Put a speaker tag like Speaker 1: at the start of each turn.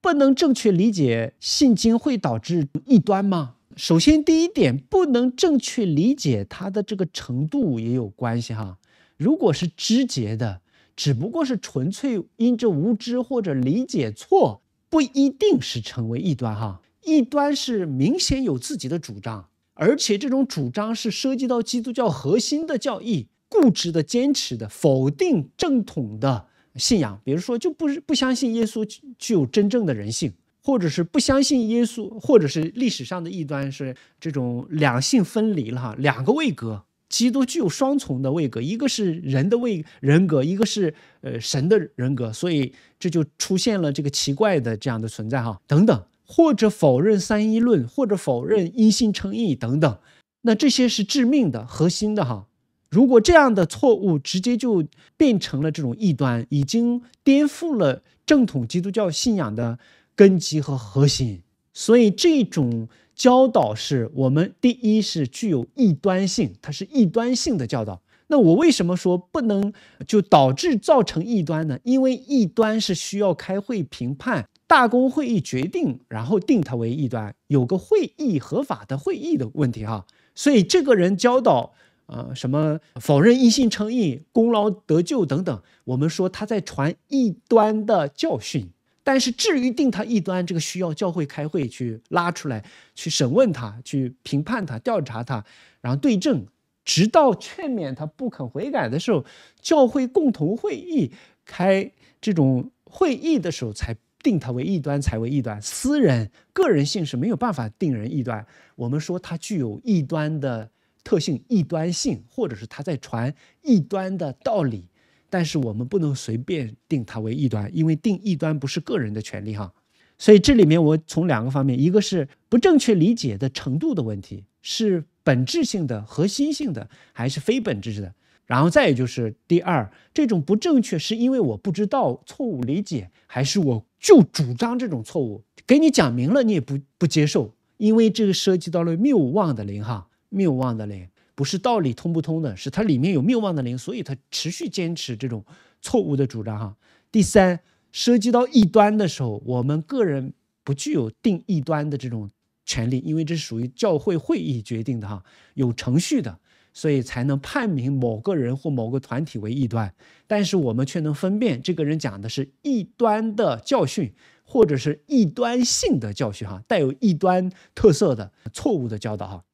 Speaker 1: 不能正确理解信经会导致异端吗？首先，第一点，不能正确理解它的这个程度也有关系哈。如果是知觉的，只不过是纯粹因着无知或者理解错，不一定是成为异端哈。异端是明显有自己的主张，而且这种主张是涉及到基督教核心的教义，固执的坚持的，否定正统的。信仰，比如说，就不不相信耶稣具有真正的人性，或者是不相信耶稣，或者是历史上的异端是这种两性分离了哈，两个位格，基督具有双重的位格，一个是人的位人格，一个是呃神的人格，所以这就出现了这个奇怪的这样的存在哈，等等，或者否认三一论，或者否认一信称义等等，那这些是致命的核心的哈。如果这样的错误直接就变成了这种异端，已经颠覆了正统基督教信仰的根基和核心，所以这种教导是我们第一是具有异端性，它是异端性的教导。那我为什么说不能就导致造成异端呢？因为异端是需要开会评判，大公会议决定，然后定它为异端，有个会议合法的会议的问题哈。所以这个人教导。啊，什么否认异性诚意、功劳得救等等，我们说他在传异端的教训。但是至于定他异端，这个需要教会开会去拉出来，去审问他，去评判他、调查他，然后对证，直到劝勉他不肯悔改的时候，教会共同会议开这种会议的时候才定他为异端，才为异端。私人、个人性是没有办法定人异端。我们说他具有异端的。特性异端性，或者是他在传异端的道理，但是我们不能随便定他为异端，因为定异端不是个人的权利哈。所以这里面我从两个方面，一个是不正确理解的程度的问题，是本质性的、核心性的，还是非本质的；然后再就是第二，这种不正确是因为我不知道错误理解，还是我就主张这种错误，给你讲明了你也不不接受，因为这个涉及到了谬妄的零哈。谬妄的灵，不是道理通不通的，是它里面有谬妄的灵，所以它持续坚持这种错误的主张哈。第三，涉及到异端的时候，我们个人不具有定异端的这种权利，因为这是属于教会会议决定的哈，有程序的，所以才能判明某个人或某个团体为异端。但是我们却能分辨这个人讲的是异端的教训，或者是异端性的教训哈，带有异端特色的错误的教导哈。